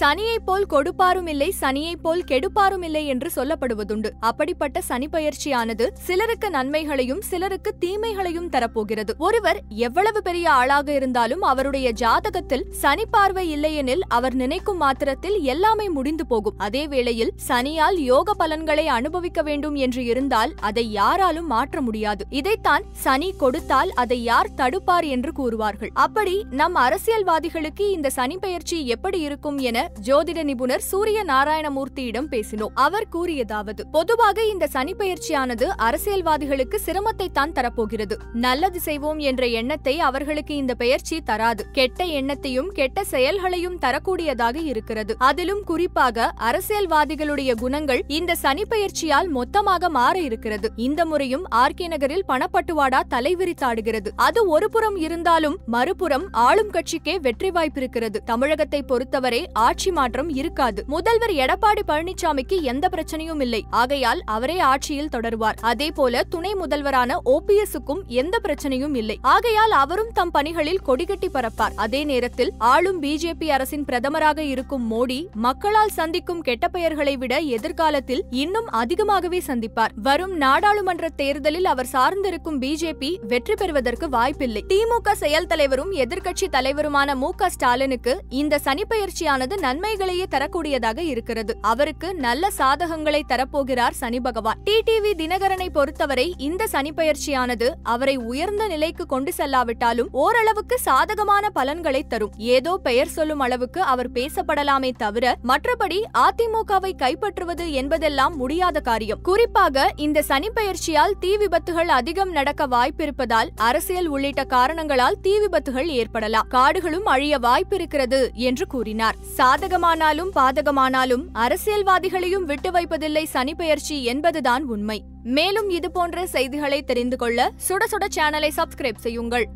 சனியைப் போல் கொடுப்பாரும் இல்லை சனியைப் போல் கெடுப்பாரும் இல்லை என்று சொல்லப்படுவதுண்டு அப்படிப்பட்ட சனி பயிற்சியானது சிலருக்கு நன்மைகளையும் சிலருக்கு தீமைகளையும் தரப்போகிறது ஒருவர் எவ்வளவு பெரிய ஆளாக இருந்தாலும் அவருடைய ஜாதகத்தில் சனி பார்வை இல்லையெனில் அவர் நினைக்கும் மாத்திரத்தில் எல்லாமே முடிந்து போகும் அதே வேளையில் சனியால் யோக பலன்களை அனுபவிக்க வேண்டும் என்று இருந்தால் அதை யாராலும் மாற்ற முடியாது இதைத்தான் சனி கொடுத்தால் அதை யார் தடுப்பார் என்று கூறுவார்கள் அப்படி நம் அரசியல்வாதிகளுக்கு இந்த சனி பயிற்சி எப்படி இருக்கும் என ஜோதிட நிபுணர் சூரிய நாராயணமூர்த்தியிடம் பேசினோம் அவர் கூறியதாவது பொதுவாக இந்த சனி பயிற்சியானது அரசியல்வாதிகளுக்கு சிரமத்தை தான் தரப்போகிறது நல்லது செய்வோம் என்ற எண்ணத்தை அவர்களுக்கு இந்த பயிற்சி தராது கெட்ட எண்ணத்தையும் கெட்ட செயல்களையும் தரக்கூடியதாக இருக்கிறது அதிலும் குறிப்பாக அரசியல்வாதிகளுடைய குணங்கள் இந்த சனி பயிற்சியால் மொத்தமாக மாற இருக்கிறது இந்த முறையும் ஆர்கே நகரில் பணப்பட்டுவாடா தலைவிரித்தாடுகிறது அது ஒருபுறம் இருந்தாலும் மறுபுறம் ஆளும் கட்சிக்கே வெற்றி வாய்ப்பிருக்கிறது தமிழகத்தை பொறுத்தவரை ஆட்சி ஆட்சி மாற்றம் இருக்காது முதல்வர் எடப்பாடி பழனிசாமிக்கு எந்த பிரச்சனையும் இல்லை ஆகையால் அவரே ஆட்சியில் தொடருவார் அதே போல துணை முதல்வரான ஓ பி எஸ்க்கும் எந்த பிரச்சனையும் இல்லை ஆகையால் அவரும் தம் பணிகளில் கொடிகட்டி பரப்பார் அதே நேரத்தில் ஆளும் பிஜேபி அரசின் பிரதமராக இருக்கும் மோடி மக்களால் சந்திக்கும் கெட்ட பெயர்களை விட எதிர்காலத்தில் இன்னும் அதிகமாகவே சந்திப்பார் வரும் நாடாளுமன்ற தேர்தலில் அவர் சார்ந்திருக்கும் பிஜேபி வெற்றி பெறுவதற்கு வாய்ப்பில்லை திமுக செயல் தலைவரும் எதிர்கட்சி தலைவருமான மு ஸ்டாலினுக்கு இந்த சனிப்பெயர்ச்சியானது நன்மைகளையே தரக்கூடியதாக இருக்கிறது அவருக்கு நல்ல சாதகங்களை தரப்போகிறார் சனி பகவான் டிடிவி தினகரனை பொறுத்தவரை இந்த சனி பயிற்சியானது அவரை உயர்ந்த நிலைக்கு கொண்டு செல்லாவிட்டாலும் ஓரளவுக்கு சாதகமான பலன்களை தரும் ஏதோ பெயர் சொல்லும் அளவுக்கு அவர் பேசப்படலாமே தவிர மற்றபடி அதிமுகவை கைப்பற்றுவது என்பதெல்லாம் முடியாத காரியம் குறிப்பாக இந்த சனி பயிற்சியால் தீ விபத்துகள் அதிகம் நடக்க வாய்ப்பிருப்பதால் அரசியல் உள்ளிட்ட காரணங்களால் தீ விபத்துகள் ஏற்படலாம் காடுகளும் அழிய வாய்ப்பிருக்கிறது என்று கூறினார் சாதகமானாலும் பாதகமானாலும் அரசியல்வாதிகளையும் விட்டு வைப்பதில்லை சனி பெயர்ச்சி என்பதுதான் உண்மை மேலும் இதுபோன்ற செய்திகளை தெரிந்து கொள்ள சுட சுட சேனலை சப்ஸ்கிரைப் செய்யுங்கள்